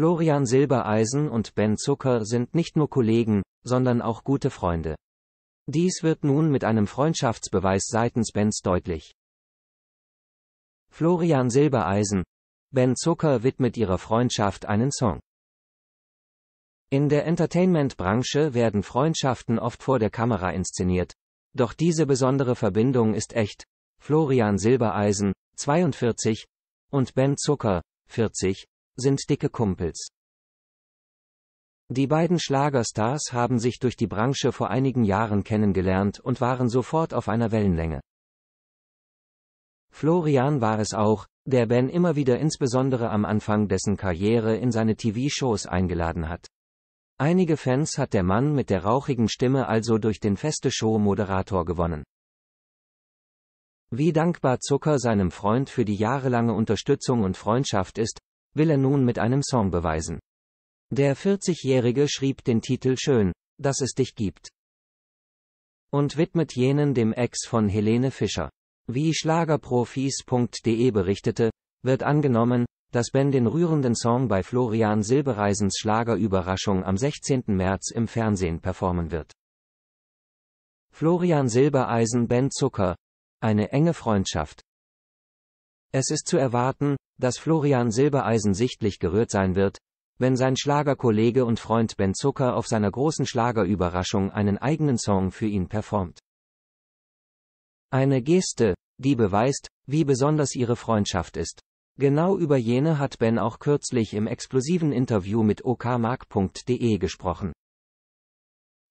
Florian Silbereisen und Ben Zucker sind nicht nur Kollegen, sondern auch gute Freunde. Dies wird nun mit einem Freundschaftsbeweis seitens Bens deutlich. Florian Silbereisen. Ben Zucker widmet ihrer Freundschaft einen Song. In der Entertainment-Branche werden Freundschaften oft vor der Kamera inszeniert. Doch diese besondere Verbindung ist echt. Florian Silbereisen, 42, und Ben Zucker, 40, sind dicke Kumpels. Die beiden Schlagerstars haben sich durch die Branche vor einigen Jahren kennengelernt und waren sofort auf einer Wellenlänge. Florian war es auch, der Ben immer wieder insbesondere am Anfang dessen Karriere in seine TV-Shows eingeladen hat. Einige Fans hat der Mann mit der rauchigen Stimme also durch den feste Show-Moderator gewonnen. Wie dankbar Zucker seinem Freund für die jahrelange Unterstützung und Freundschaft ist, will er nun mit einem Song beweisen. Der 40-Jährige schrieb den Titel Schön, dass es dich gibt. Und widmet jenen dem Ex von Helene Fischer. Wie Schlagerprofis.de berichtete, wird angenommen, dass Ben den rührenden Song bei Florian Silbereisens Schlagerüberraschung am 16. März im Fernsehen performen wird. Florian Silbereisen Ben Zucker. Eine enge Freundschaft. Es ist zu erwarten, dass Florian Silbereisen sichtlich gerührt sein wird, wenn sein Schlagerkollege und Freund Ben Zucker auf seiner großen Schlagerüberraschung einen eigenen Song für ihn performt. Eine Geste, die beweist, wie besonders ihre Freundschaft ist. Genau über jene hat Ben auch kürzlich im exklusiven Interview mit okmark.de gesprochen.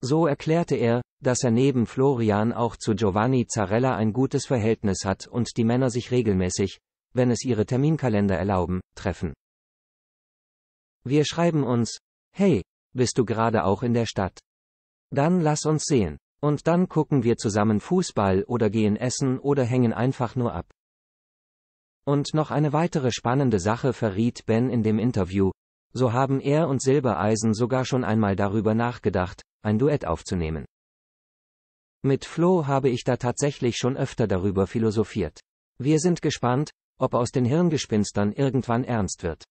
So erklärte er, dass er neben Florian auch zu Giovanni Zarella ein gutes Verhältnis hat und die Männer sich regelmäßig, wenn es ihre Terminkalender erlauben, treffen. Wir schreiben uns, hey, bist du gerade auch in der Stadt? Dann lass uns sehen. Und dann gucken wir zusammen Fußball oder gehen essen oder hängen einfach nur ab. Und noch eine weitere spannende Sache verriet Ben in dem Interview, so haben er und Silbereisen sogar schon einmal darüber nachgedacht, ein Duett aufzunehmen. Mit Flo habe ich da tatsächlich schon öfter darüber philosophiert. Wir sind gespannt, ob aus den Hirngespinstern irgendwann ernst wird.